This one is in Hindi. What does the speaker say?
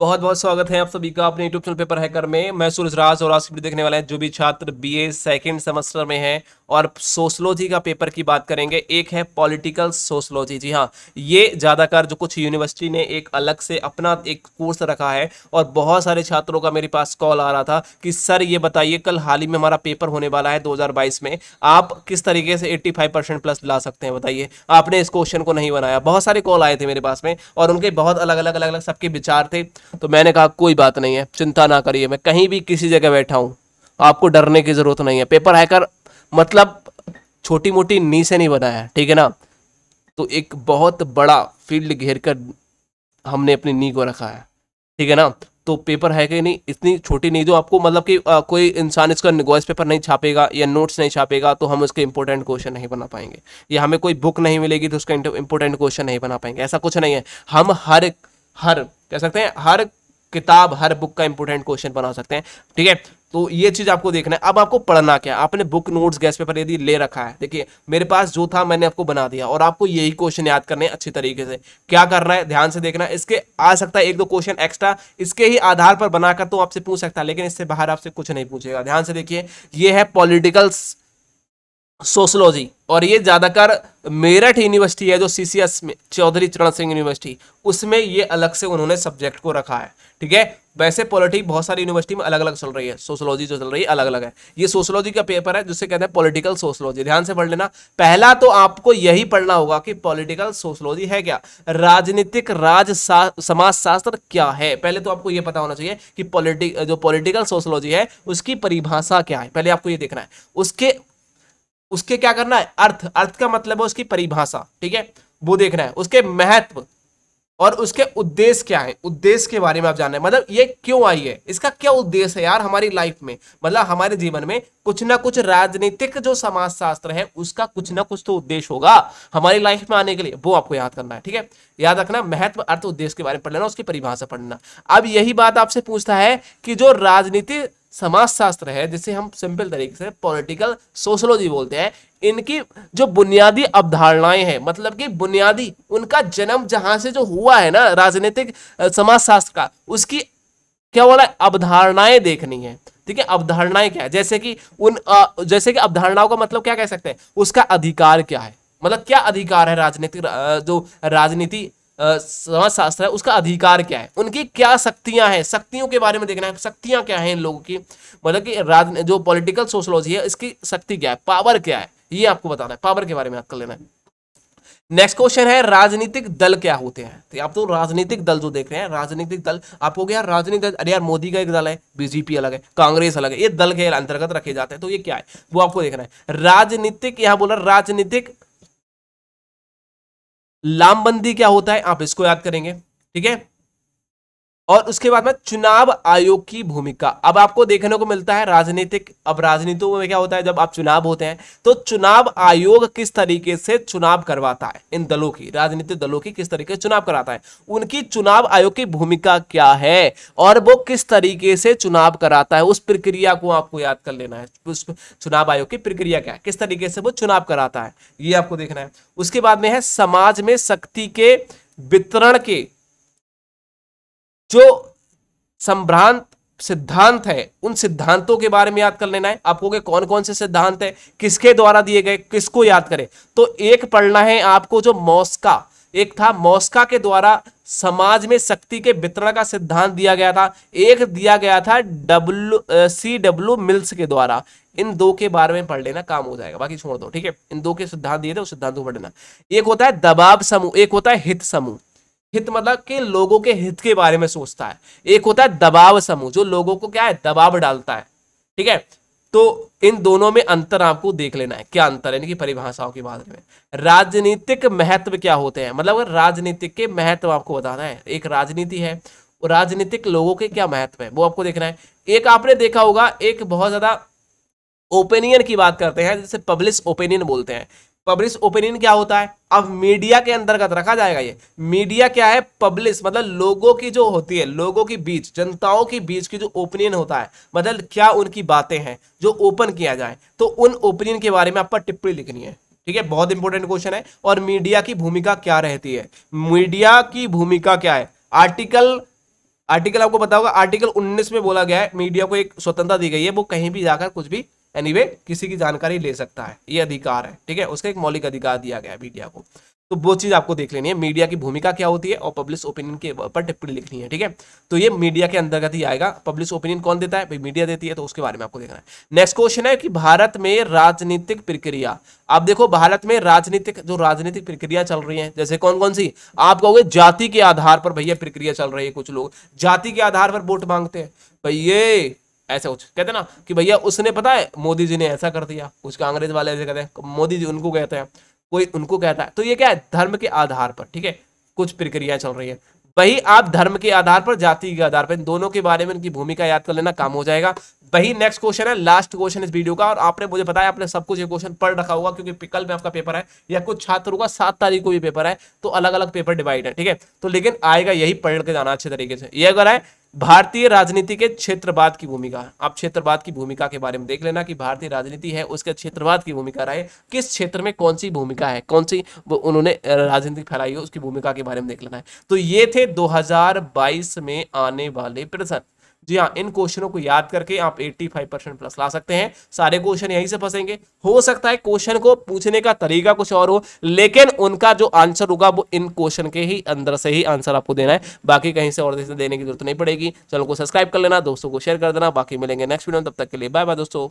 बहुत बहुत स्वागत है आप सभी का अपने यूट्यूब चैनल पेपर हैकर में मैं सूरज राज और आज भी देखने वाले हैं जो भी छात्र बीए सेकंड सेमेस्टर में हैं और सोशलॉजी का पेपर की बात करेंगे एक है पॉलिटिकल सोशलॉजी जी हाँ ये ज़्यादातर जो कुछ यूनिवर्सिटी ने एक अलग से अपना एक कोर्स रखा है और बहुत सारे छात्रों का मेरे पास कॉल आ रहा था कि सर ये बताइए कल हाल ही में हमारा पेपर होने वाला है दो में आप किस तरीके से एट्टी प्लस ला सकते हैं बताइए आपने इस क्वेश्चन को नहीं बनाया बहुत सारे कॉल आए थे मेरे पास में और उनके बहुत अलग अलग अलग अलग सबके विचार थे तो मैंने कहा कोई बात नहीं है चिंता ना करिए मैं कहीं भी किसी जगह बैठा हूँ आपको डरने की ज़रूरत नहीं है पेपर हैकर मतलब छोटी मोटी नी से नहीं बनाया ठीक है ना तो एक बहुत बड़ा फील्ड घेर कर हमने अपनी नी को रखा है ठीक है ना तो पेपर है कि नहीं इतनी छोटी नहीं जो आपको मतलब कि आ, कोई इंसान इसका वॉइस पेपर नहीं छापेगा या नोट्स नहीं छापेगा तो हम उसके इंपॉर्टेंट क्वेश्चन नहीं बना पाएंगे या हमें कोई बुक नहीं मिलेगी तो उसका इंपॉर्टेंट क्वेश्चन नहीं बना पाएंगे ऐसा कुछ नहीं है हम हर हर कह सकते हैं हर किताब हर बुक का इंपोर्टेंट क्वेश्चन बना सकते हैं ठीक है तो ये चीज़ आपको देखना है अब आपको पढ़ना क्या आपने बुक नोट्स गैस पेपर यदि ले रखा है देखिए मेरे पास जो था मैंने आपको बना दिया और आपको यही क्वेश्चन याद करने हैं अच्छी तरीके से क्या करना है ध्यान से देखना इसके आ सकता है एक दो क्वेश्चन एक्स्ट्रा इसके ही आधार पर बनाकर तो आपसे पूछ सकता है लेकिन इससे बाहर आपसे कुछ नहीं पूछेगा ध्यान से देखिए ये है पॉलिटिकल सोशलॉजी और ये ज़्यादातर मेरठ यूनिवर्सिटी है जो एस में चौधरी चरण सिंह यूनिवर्सिटी उसमें ये अलग से उन्होंने सब्जेक्ट को रखा है ठीक है वैसे पॉलिटिक बहुत सारी यूनिवर्सिटी में अलग अलग चल रही है सोशोलॉजी जो चल रही है अलग अलग है ये सोशोलॉजी का पेपर है जिसे कहते हैं पॉलिटिकल सोशोलॉजी ध्यान से पढ़ लेना पहला तो आपको यही पढ़ना होगा कि पॉलिटिकल सोशोलॉजी है क्या राजनीतिक राज समाज शास्त्र क्या है पहले तो आपको ये पता होना चाहिए कि पॉलिटिक जो पॉलिटिकल सोशोलॉजी है उसकी परिभाषा क्या है पहले आपको ये देखना है उसके उसके क्या करना है अर्थ अर्थ का मतलब है उसकी परिभाषा ठीक है वो देखना है उसके महत्व और उसके उद्देश्य क्या है उद्देश्य के बारे में आप जानना है मतलब ये क्यों आई है इसका क्या उद्देश्य है यार हमारी लाइफ में मतलब हमारे जीवन में कुछ ना कुछ राजनीतिक जो समाज शास्त्र है उसका कुछ ना कुछ तो उद्देश्य होगा हमारी लाइफ में आने के लिए वो आपको याद करना है ठीक है याद रखना महत्व अर्थ उद्देश्य के बारे में पढ़ लेना उसकी परिभाषा पढ़ना अब यही बात आपसे पूछता है कि जो राजनीति समाजशास्त्र है जिसे हम सिंपल तरीके से पॉलिटिकल सोशोलॉजी बोलते हैं इनकी जो बुनियादी अवधारणाएं हैं मतलब कि बुनियादी उनका जन्म जहां से जो हुआ है ना राजनीतिक समाज शास्त्र का उसकी क्या बोला अवधारणाएं देखनी है ठीक है अवधारणाएं क्या है जैसे कि उन जैसे कि अवधारणाओं का मतलब क्या कह सकते हैं उसका अधिकार क्या है मतलब क्या अधिकार है राजनीतिक जो राजनीति समाजशास्त्र है उसका अधिकार क्या है उनकी क्या शक्तियां हैं शक्तियों के बारे में देखना है शक्तियां क्या हैं इन लोगों की मतलब कि जो पॉलिटिकल सोशोलॉजी है इसकी शक्ति क्या है पावर क्या है ये आपको बताना है पावर के बारे में आपको लेना है नेक्स्ट क्वेश्चन है राजनीतिक दल क्या होते हैं तो आप तो राजनीतिक दल जो देख रहे हैं राजनीतिक दल आपको क्या राजनीतिक दल अरे यार मोदी का एक दल है बीजेपी अलग है कांग्रेस अलग है ये दल के अंतर्गत रखे जाते हैं तो ये क्या है वो आपको देखना है राजनीतिक यहाँ बोला राजनीतिक लामबंदी क्या होता है आप इसको याद करेंगे ठीक है और उसके बाद में चुनाव आयोग की भूमिका अब आपको देखने को मिलता है राजनीतिक अब राजनीति में क्या होता है जब आप चुनाव होते हैं तो चुनाव आयोग किस तरीके से चुनाव करवाता है इन दलों की राजनीतिक दलों की किस तरीके से चुनाव कराता है उनकी चुनाव आयोग की भूमिका क्या है और वो किस तरीके से चुनाव कराता है उस प्रक्रिया को आपको याद कर लेना है उस चुनाव आयोग की प्रक्रिया क्या है किस तरीके से वो चुनाव कराता है ये आपको देखना है उसके बाद में है समाज में शक्ति के वितरण के जो संभ्रांत सिद्धांत है उन सिद्धांतों के बारे में याद कर लेना है आपको के कौन कौन से सिद्धांत है किसके द्वारा दिए गए किसको याद करें तो एक पढ़ना है आपको जो मौसका एक था मौसका के द्वारा समाज में शक्ति के वितरण का सिद्धांत दिया गया था एक दिया गया था डब्ल्यू सी डब्ल्यू मिल्स के द्वारा इन दो के बारे में पढ़ लेना काम हो जाएगा बाकी छोड़ दो ठीक है इन दो के सिद्धांत दिए थे उस सिद्धांत को पढ़ लेना एक होता है दबाव समूह एक होता है हित समूह हित मतलब के लोगों के हित के बारे में सोचता है एक होता है दबाव समूह जो लोगों को क्या है दबाव डालता है ठीक है तो इन दोनों में अंतर आपको देख लेना है क्या अंतर है परिभाषाओं के बारे में राजनीतिक महत्व क्या होते हैं मतलब राजनीतिक के महत्व आपको बताना है एक राजनीति है और राजनीतिक लोगों के क्या महत्व है वो आपको देखना है एक आपने देखा होगा एक बहुत ज्यादा ओपिनियन की बात करते हैं जिसे पब्लिश ओपिनियन बोलते हैं पब्लिश ओपिनियन क्या होता है अब मीडिया के अंतर्गत रखा जाएगा ये मीडिया क्या है पब्लिश मतलब लोगों की जो होती है लोगों के बीच जनताओं के बीच की जो ओपिनियन होता है मतलब क्या उनकी बातें हैं जो ओपन किया जाए तो उन ओपिनियन के बारे में आपको टिप्पणी लिखनी है ठीक है बहुत इंपॉर्टेंट क्वेश्चन है और मीडिया की भूमिका क्या रहती है मीडिया की भूमिका क्या है आर्टिकल आर्टिकल आपको बताओगे आर्टिकल 19 में बोला गया है मीडिया को एक स्वतंत्रता दी गई है वो कहीं भी जाकर कुछ भी एनी anyway, किसी की जानकारी ले सकता है ये अधिकार है ठीक है उसका एक मौलिक अधिकार दिया गया है मीडिया को तो वो चीज़ आपको देख लेनी है मीडिया की भूमिका क्या होती है और पब्लिश ओपिनियन के ऊपर टिप्पणी लिखनी है ठीक है तो ये मीडिया के अंतर्गत ही आएगा पब्लिश ओपिनियन कौन देता है भाई मीडिया देती है तो उसके बारे में आपको देखना है नेक्स्ट क्वेश्चन है कि भारत में राजनीतिक प्रक्रिया आप देखो भारत में राजनीतिक जो राजनीतिक प्रक्रिया चल रही है जैसे कौन कौन सी आप कहोगे जाति के आधार पर भैया प्रक्रिया चल रही है कुछ लोग जाति के आधार पर वोट मांगते हैं भाई ये ऐसा कुछ कहते ना कि भैया उसने पता है मोदी जी ने ऐसा कर दिया कुछ कांग्रेस वाले ऐसे कहते हैं मोदी जी उनको कहते हैं कोई उनको कहता है तो ये क्या है धर्म के आधार पर ठीक है कुछ प्रक्रिया चल रही है वही आप धर्म के आधार पर जाति के आधार पर दोनों के बारे में इनकी भूमिका याद कर लेना काम हो जाएगा वही नेक्स्ट क्वेश्चन है लास्ट क्वेश्चन इस वीडियो का और आपने मुझे बताया आपने सब कुछ ये क्वेश्चन पढ़ रखा होगा क्योंकि पिकल में आपका पेपर है या कुछ छात्रों का सात तारीख को भी पेपर है तो अलग अलग पेपर डिवाइड है ठीक है तो लेकिन आएगा यही पढ़ के जाना अच्छे तरीके से ये अगर है भारतीय राजनीति के क्षेत्रवाद की भूमिका आप क्षेत्रवाद की भूमिका के बारे में देख लेना कि भारतीय राजनीति है उसके क्षेत्रवाद की भूमिका रहे किस क्षेत्र में कौन सी भूमिका है कौन सी उन्होंने राजनीति फैलाई है उसकी भूमिका के बारे में देख लेना है तो ये थे 2022 में आने वाले प्रश्न जी हाँ इन क्वेश्चनों को याद करके आप 85 परसेंट प्लस ला सकते हैं सारे क्वेश्चन यहीं से फंसेंगे हो सकता है क्वेश्चन को पूछने का तरीका कुछ और हो लेकिन उनका जो आंसर होगा वो इन क्वेश्चन के ही अंदर से ही आंसर आपको देना है बाकी कहीं से और देने की जरूरत नहीं पड़ेगी चैनल को सब्सक्राइब कर लेना दोस्तों को शेयर कर देना बाकी मिलेंगे नेक्स्ट वीडियो तब तक के लिए बाय बाय दोस्तों